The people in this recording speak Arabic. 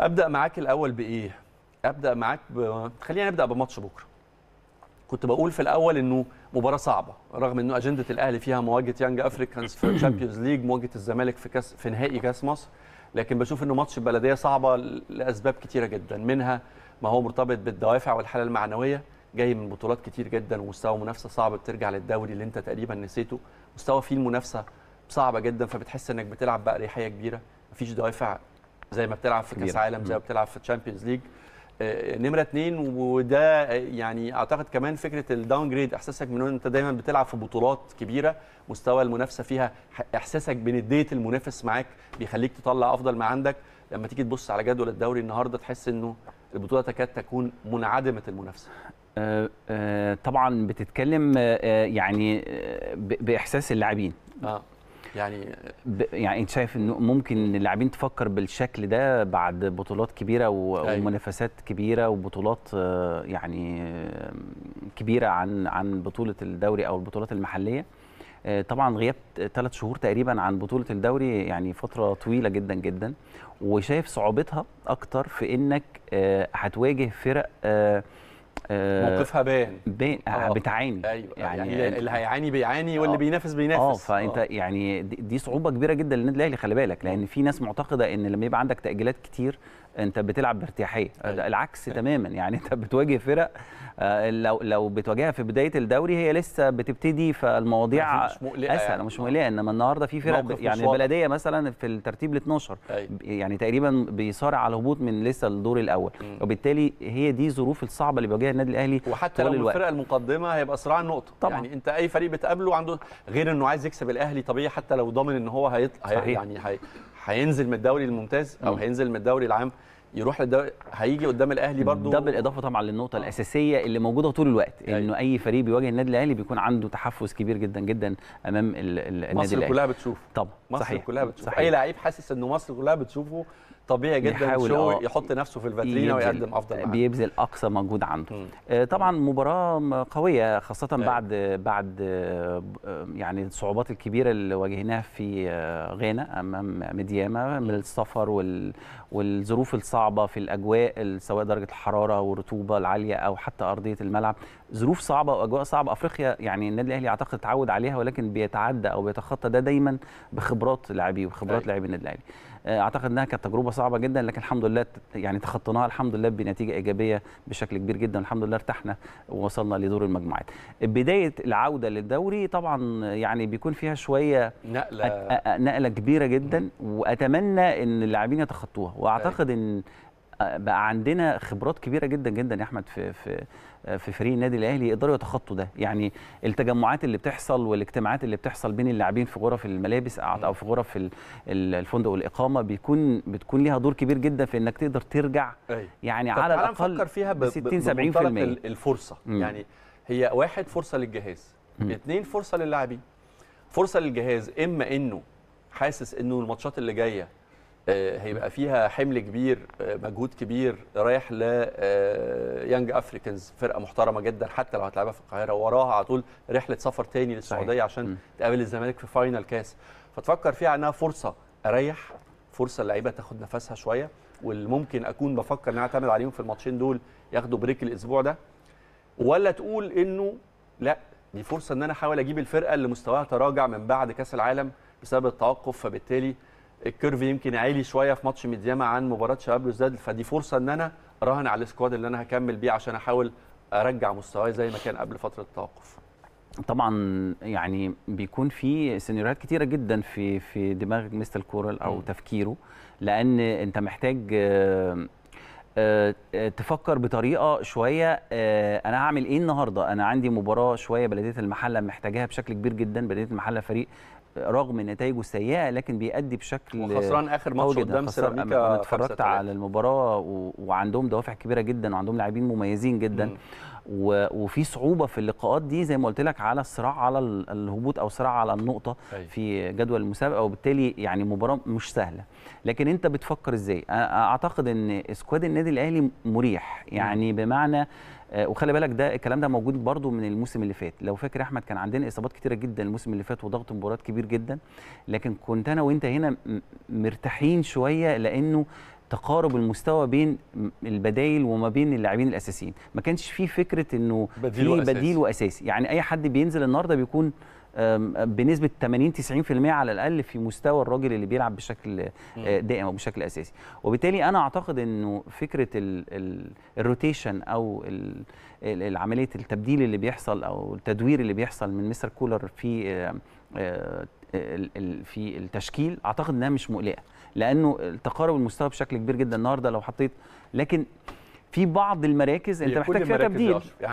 ابدا معاك الاول بايه ابدا معاك ب... خلينا نبدا بماتش بكره كنت بقول في الاول انه مباراه صعبه رغم انه اجنده الاهلي فيها مواجهه يانج افريكانز في الشامبيونز ليج مواجهه الزمالك في كاس في نهائي كاس مصر لكن بشوف انه ماتش البلديه صعبه لاسباب كتيره جدا منها ما هو مرتبط بالدوافع والحاله المعنويه جاي من بطولات كتير جدا ومستوى منافسه صعب بترجع للدوري اللي انت تقريبا نسيته مستوى فيه المنافسه صعبه جدا فبتحس انك بتلعب باريحيه كبيره مفيش دوافع زي ما بتلعب في كاس عالم زي ما بتلعب في تشامبيونز آه، ليج نمره اثنين وده يعني اعتقد كمان فكره الداون جريد احساسك من ان انت دايما بتلعب في بطولات كبيره مستوى المنافسه فيها احساسك بنديه المنافس معاك بيخليك تطلع افضل ما عندك لما تيجي تبص على جدول الدوري النهارده تحس انه البطوله تكاد تكون منعدمه المنافسه آه، آه، طبعا بتتكلم يعني باحساس اللاعبين آه. يعني يعني انت شايف انه ممكن اللاعبين تفكر بالشكل ده بعد بطولات كبيره و... أيوة. ومنافسات كبيره وبطولات آه، يعني كبيره عن عن بطوله الدوري او البطولات المحليه آه، طبعا غياب ثلاث شهور تقريبا عن بطوله الدوري يعني فتره طويله جدا جدا وشايف صعوبتها اكتر في انك آه، هتواجه فرق آه، موقفها باين باين آه، آه. بتعاني أيوة. يعني, يعني اللي هيعاني بيعاني واللي بينافس بينافس اه فانت أوه. يعني دي صعوبه كبيره جدا للنادي الاهلي خلي بالك لان في ناس معتقده ان لما يبقى عندك تاجيلات كتير انت بتلعب بارتياحيه أيوة. العكس أيوة. تماما يعني انت بتواجه فرق آه، لو لو بتواجهها في بدايه الدوري هي لسه بتبتدي فالمواضيع مش اسهل يعني. مش مقلقه انما النهارده في فرق يعني البلديه مثلا في الترتيب ال 12 أيوة. يعني تقريبا بيصارع على الهبوط من لسه الدور الاول م. وبالتالي هي دي الظروف الصعبه اللي بيواجهها النادي الاهلي وحتى لو الفرق المقدمه هيبقى صراع النقطه طبعا. يعني انت اي فريق بتقابله عنده غير انه عايز يكسب الاهلي طبيعي حتى لو ضامن ان هو هيطلع يعني هي هينزل من الدوري الممتاز او هينزل من الدوري العام يروح للدوري هيجي قدام الاهلي برضو ده بالاضافه طبعا للنقطه آه. الاساسيه اللي موجوده طول الوقت أيوة. انه اي فريق بيواجه النادي الاهلي بيكون عنده تحفز كبير جدا جدا امام النادي الاهلي مصر كلها بتشوف طبعا مصر صحيح. كلها بتشوف صحيح. اي لعيب حاسس انه مصر كلها بتشوفه طبيعي جدا شو آه، يحط نفسه في الفاترينا ويقدم افضل عمل آه، بيبذل اقصى مجهود عنده آه، طبعا مباراه قويه خاصه أيوة. بعد بعد يعني الصعوبات الكبيره اللي واجهناها في غانا امام مدياما من السفر وال والظروف الصعبه في الاجواء سواء درجه الحراره والرطوبه العاليه او حتى ارضيه الملعب ظروف صعبه واجواء صعبه افريقيا يعني النادي الاهلي اعتقد اتعود عليها ولكن بيتعدى او بيتخطى ده دا دايما بخبرات لاعبيه وخبرات أيوة. لاعبي النادي الاهلي آه، اعتقد انها كانت تجربه صعبه جدا لكن الحمد لله يعني تخطيناها الحمد لله بنتيجه ايجابيه بشكل كبير جدا الحمد لله ارتحنا ووصلنا لدور المجموعات بدايه العوده للدوري طبعا يعني بيكون فيها شويه نقله نقله كبيره جدا واتمنى ان اللاعبين يتخطوها واعتقد ان بقى عندنا خبرات كبيره جدا جدا يا احمد في في في فريق النادي الاهلي يقدروا يتخطوا ده يعني التجمعات اللي بتحصل والاجتماعات اللي بتحصل بين اللاعبين في غرف الملابس او في غرف الفندق والاقامه بيكون بتكون ليها دور كبير جدا في انك تقدر ترجع يعني على الاقل نفكر فيها ب 60 70% الفرصه مم. يعني هي واحد فرصه للجهاز مم. اتنين فرصه للاعبين فرصه للجهاز اما انه حاسس انه الماتشات اللي جايه آه، هيبقى فيها حمل كبير آه، مجهود كبير رايح ل يانج آه، افريكانز فرقه محترمه جدا حتى لو هتلعبها في القاهره وراها على طول رحله سفر تاني للسعوديه عشان تقابل الزمالك في فاينل كاس فتفكر فيها انها فرصه اريح فرصه اللعيبه تاخد نفسها شويه واللي ممكن اكون بفكر ان اعتمد عليهم في الماتشين دول ياخدوا بريك الاسبوع ده ولا تقول انه لا دي فرصه ان انا احاول اجيب الفرقه اللي مستواها تراجع من بعد كاس العالم بسبب التوقف فبالتالي الكيرف يمكن عالي شويه في ماتش ميدياما عن مباراه شباب بلوزداد فدي فرصه ان انا راهن على السكواد اللي انا هكمل بيه عشان احاول ارجع مستواي زي ما كان قبل فتره التوقف طبعا يعني بيكون في سيناريوهات كتيره جدا في في دماغ مستر كورال او م. تفكيره لان انت محتاج آه، آه، تفكر بطريقه شويه آه، انا هعمل ايه النهارده انا عندي مباراه شويه بلديه المحله محتاجاها بشكل كبير جدا بلديه المحله فريق رغم نتائجه السيئه لكن بيأدي بشكل وخسران اخر ماتش قدام سيراميكا انا اتفرجت على المباراه و... وعندهم دوافع كبيره جدا وعندهم لاعبين مميزين جدا مم. وفي صعوبه في اللقاءات دي زي ما قلت لك على الصراع على الهبوط او صراع على النقطه أيوة. في جدول المسابقه وبالتالي يعني مباراه مش سهله لكن انت بتفكر ازاي اعتقد ان سكواد النادي الاهلي مريح يعني بمعنى آه، وخلي بالك ده الكلام ده موجود برده من الموسم اللي فات لو فاكر احمد كان عندنا اصابات كتيره جدا الموسم اللي فات وضغط مباريات كبير جدا لكن كنت انا وانت هنا مرتاحين شويه لانه تقارب المستوى بين البدايل وما بين اللاعبين الاساسيين ما كانش في فكره انه بديل, وأساس. بديل واساسي يعني اي حد بينزل النهارده بيكون بنسبه 80 90% على الاقل في مستوى الراجل اللي بيلعب بشكل آه، دائم او بشكل اساسي وبالتالي انا اعتقد انه فكره الروتيشن او عمليه التبديل اللي بيحصل او التدوير اللي بيحصل من مستر كولر في آه، في التشكيل اعتقد انها مش مقلقه لانه تقارب المستوى بشكل كبير جدا النهارده لو حطيت لكن في بعض المراكز انت محتاج فيها تبديل